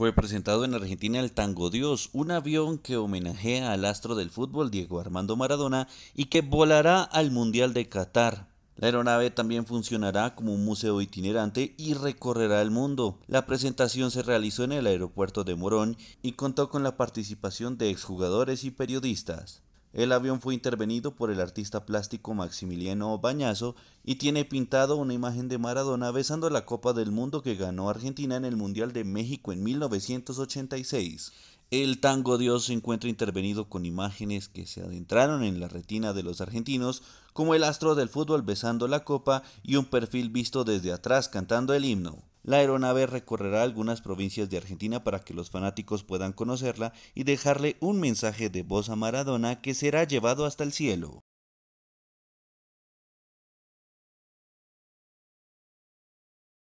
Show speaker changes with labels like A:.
A: Fue presentado en Argentina el Tango Dios, un avión que homenajea al astro del fútbol Diego Armando Maradona y que volará al Mundial de Qatar. La aeronave también funcionará como un museo itinerante y recorrerá el mundo. La presentación se realizó en el aeropuerto de Morón y contó con la participación de exjugadores y periodistas. El avión fue intervenido por el artista plástico Maximiliano Bañazo y tiene pintado una imagen de Maradona besando la Copa del Mundo que ganó Argentina en el Mundial de México en 1986. El tango Dios se encuentra intervenido con imágenes que se adentraron en la retina de los argentinos, como el astro del fútbol besando la copa y un perfil visto desde atrás cantando el himno. La aeronave recorrerá algunas provincias de Argentina para que los fanáticos puedan conocerla y dejarle un mensaje de voz a Maradona que será llevado hasta el cielo.